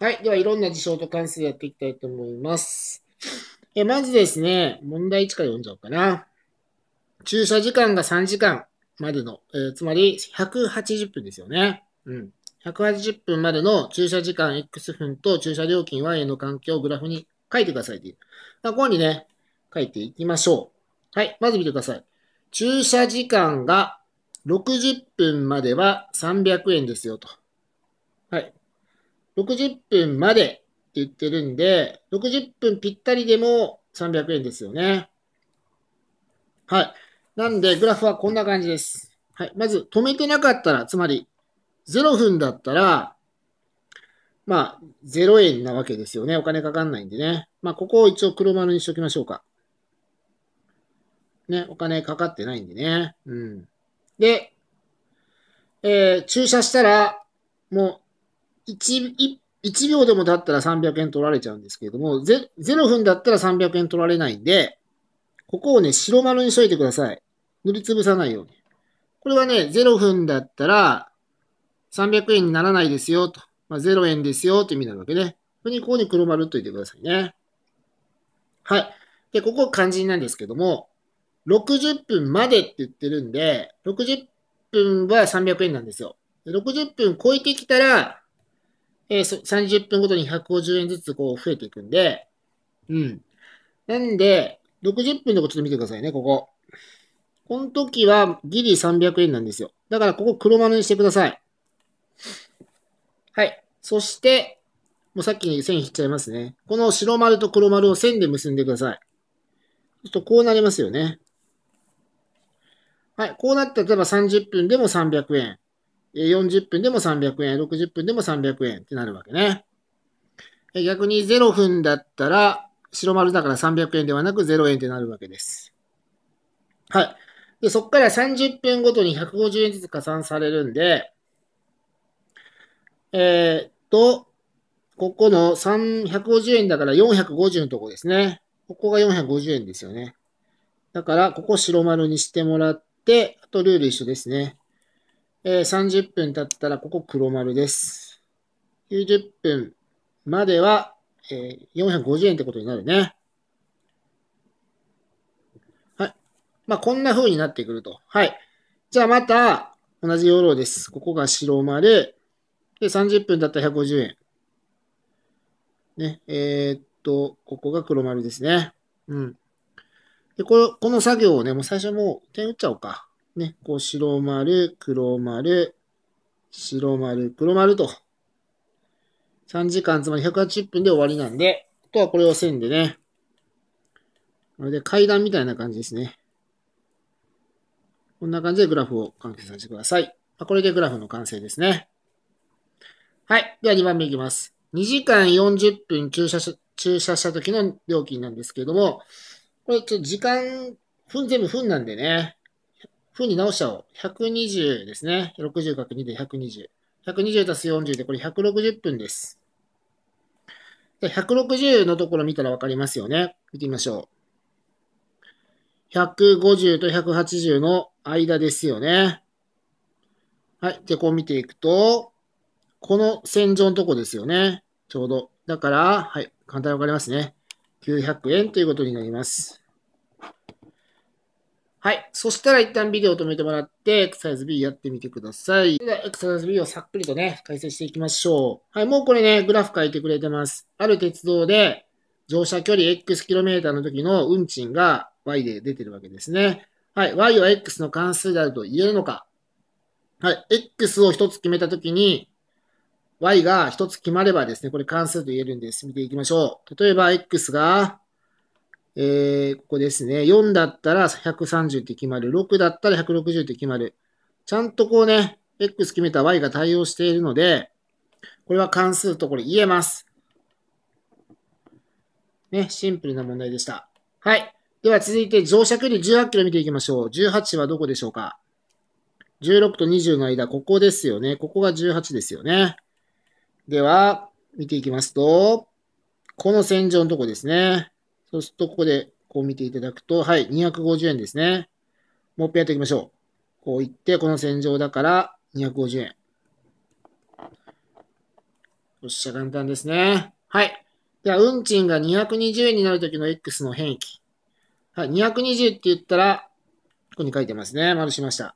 はい。では、いろんな事象と関数やっていきたいと思います。えまずですね、問題1から読んじゃおうかな。駐車時間が3時間までの、えー、つまり180分ですよね。うん。180分までの駐車時間 X 分と駐車料金 Y への関係をグラフに書いてくださいという。ここにね、書いていきましょう。はい。まず見てください。駐車時間が60分までは300円ですよと。はい。60分までって言ってるんで、60分ぴったりでも300円ですよね。はい。なんで、グラフはこんな感じです。はい。まず、止めてなかったら、つまり、0分だったら、まあ、0円なわけですよね。お金かかんないんでね。まあ、ここを一応黒丸にしときましょうか。ね、お金かかってないんでね。うん。で、えー、駐車したら、もう、1, 1秒でも経ったら300円取られちゃうんですけれども、0分だったら300円取られないんで、ここをね、白丸にしといてください。塗りつぶさないように。これはね、0分だったら300円にならないですよと。まあ、0円ですよって意味なわけね。ここにここに黒丸っといてくださいね。はい。で、ここ肝心なんですけども、60分までって言ってるんで、60分は300円なんですよ。60分超えてきたら、えー、30分ごとに150円ずつこう増えていくんで、うん。なんで、60分のこちょっと見てくださいね、ここ。この時はギリ300円なんですよ。だからここ黒丸にしてください。はい。そして、もうさっきに線引っちゃいますね。この白丸と黒丸を線で結んでください。ちょっとこうなりますよね。はい。こうなったら例えば30分でも300円。40分でも300円、60分でも300円ってなるわけね。逆に0分だったら、白丸だから300円ではなく0円ってなるわけです。はい。で、そこから30分ごとに150円ずつ加算されるんで、えー、っと、ここの350円だから450のとこですね。ここが450円ですよね。だから、ここ白丸にしてもらって、あとルール一緒ですね。えー、30分経ったらここ黒丸です。90分までは、えー、450円ってことになるね。はい。まあ、こんな風になってくると。はい。じゃあまた、同じ要領です。ここが白丸。で、30分経ったら150円。ね。えー、っと、ここが黒丸ですね。うん。で、この、この作業をね、もう最初もう点打っちゃおうか。ね、こう白丸、黒丸、白丸、黒丸と。3時間、つまり180分で終わりなんで、あとはこれを線でね。これで階段みたいな感じですね。こんな感じでグラフを完成させてください。これでグラフの完成ですね。はい。では2番目いきます。2時間40分駐車し駐車した時の料金なんですけれども、これちょっと時間、分全部分なんでね、ふうに直しちゃおう。120ですね。60×2 で120。120足す40で、これ160分です。で、160のところ見たらわかりますよね。見てみましょう。150と180の間ですよね。はい。で、こう見ていくと、この線上のとこですよね。ちょうど。だから、はい。簡単にわかりますね。900円ということになります。はい。そしたら一旦ビデオ止めてもらって、エクササイズ B やってみてください。では、エクササイズ B をさっくりとね、解説していきましょう。はい。もうこれね、グラフ書いてくれてます。ある鉄道で、乗車距離 X km の時の運賃が Y で出てるわけですね。はい。Y は X の関数であると言えるのか。はい。X を一つ決めた時に、Y が一つ決まればですね、これ関数と言えるんです。見ていきましょう。例えば、X がえー、ここですね。4だったら130って決まる。6だったら160って決まる。ちゃんとこうね、X 決めた Y が対応しているので、これは関数とこれ言えます。ね、シンプルな問題でした。はい。では続いて乗車距離18キロ見ていきましょう。18はどこでしょうか ?16 と20の間、ここですよね。ここが18ですよね。では、見ていきますと、この線上のとこですね。そうすると、ここで、こう見ていただくと、はい、250円ですね。もう一回やっていきましょう。こういって、この線上だから、250円。よっしゃ、簡単ですね。はい。では、運賃が220円になるときの X の変域。はい、220って言ったら、ここに書いてますね。丸しました。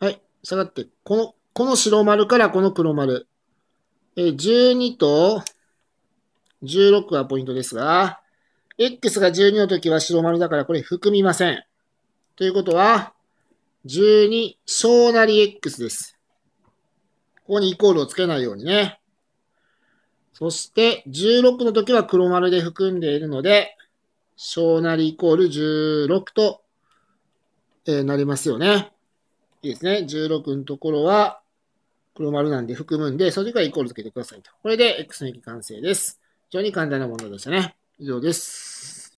はい、下がって、この、この白丸からこの黒丸。え、12と、16はポイントですが、x が12の時は白丸だからこれ含みません。ということは、12小なり x です。ここにイコールをつけないようにね。そして、16の時は黒丸で含んでいるので、小なりイコール16と、えー、なりますよね。いいですね。16のところは黒丸なんで含むんで、それからイコールつけてくださいと。これで x の域完成です。常に簡単なものでしたね。以上です。